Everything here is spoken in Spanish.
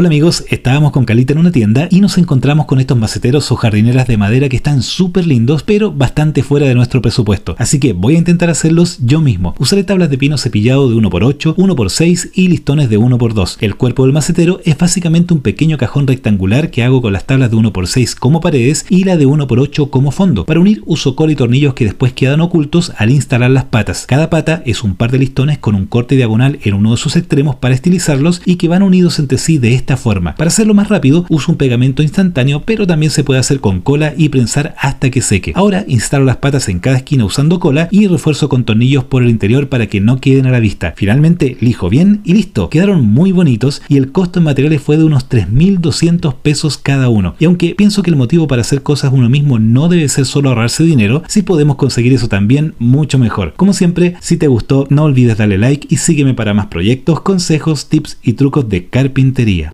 Hola amigos, estábamos con Calita en una tienda y nos encontramos con estos maceteros o jardineras de madera que están súper lindos pero bastante fuera de nuestro presupuesto. Así que voy a intentar hacerlos yo mismo. Usaré tablas de pino cepillado de 1x8, 1x6 y listones de 1x2. El cuerpo del macetero es básicamente un pequeño cajón rectangular que hago con las tablas de 1x6 como paredes y la de 1x8 como fondo. Para unir uso cola y tornillos que después quedan ocultos al instalar las patas. Cada pata es un par de listones con un corte diagonal en uno de sus extremos para estilizarlos y que van unidos entre sí de esta forma. Para hacerlo más rápido, uso un pegamento instantáneo, pero también se puede hacer con cola y prensar hasta que seque. Ahora instalo las patas en cada esquina usando cola y refuerzo con tornillos por el interior para que no queden a la vista. Finalmente lijo bien y listo. Quedaron muy bonitos y el costo en materiales fue de unos 3.200 pesos cada uno. Y aunque pienso que el motivo para hacer cosas uno mismo no debe ser solo ahorrarse dinero, si podemos conseguir eso también, mucho mejor. Como siempre, si te gustó, no olvides darle like y sígueme para más proyectos, consejos, tips y trucos de carpintería.